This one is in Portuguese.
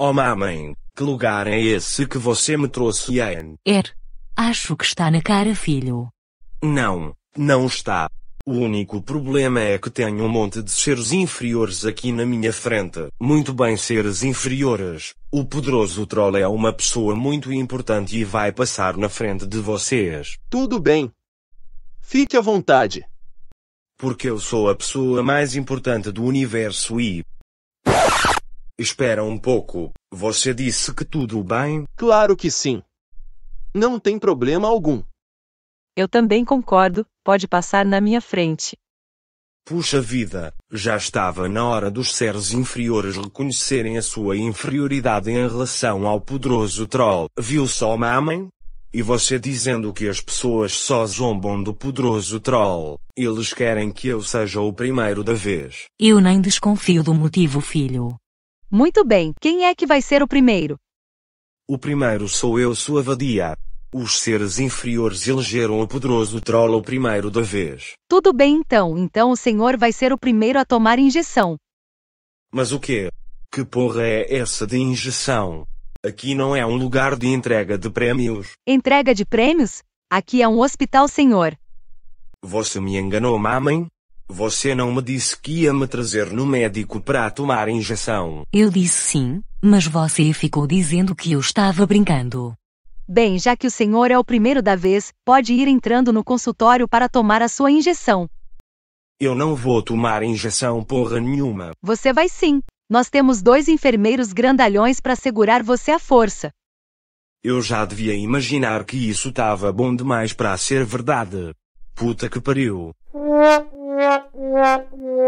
Oh mamãe, que lugar é esse que você me trouxe, Ian? Er. Acho que está na cara, filho. Não, não está. O único problema é que tenho um monte de seres inferiores aqui na minha frente. Muito bem, seres inferiores. O poderoso troll é uma pessoa muito importante e vai passar na frente de vocês. Tudo bem. Fique à vontade. Porque eu sou a pessoa mais importante do universo e Espera um pouco, você disse que tudo bem? Claro que sim. Não tem problema algum. Eu também concordo, pode passar na minha frente. Puxa vida, já estava na hora dos seres inferiores reconhecerem a sua inferioridade em relação ao poderoso troll. Viu só, mamãe? E você dizendo que as pessoas só zombam do poderoso troll. Eles querem que eu seja o primeiro da vez. Eu nem desconfio do motivo, filho. Muito bem, quem é que vai ser o primeiro? O primeiro sou eu, sua vadia. Os seres inferiores elegeram o poderoso troll o primeiro da vez. Tudo bem então, então o senhor vai ser o primeiro a tomar injeção. Mas o quê? Que porra é essa de injeção? Aqui não é um lugar de entrega de prêmios. Entrega de prêmios? Aqui é um hospital, senhor. Você me enganou, mamãe? Você não me disse que ia me trazer no médico para tomar injeção. Eu disse sim, mas você ficou dizendo que eu estava brincando. Bem, já que o senhor é o primeiro da vez, pode ir entrando no consultório para tomar a sua injeção. Eu não vou tomar injeção porra nenhuma. Você vai sim. Nós temos dois enfermeiros grandalhões para segurar você à força. Eu já devia imaginar que isso tava bom demais para ser verdade. Puta que pariu. Yeah, yeah, yeah.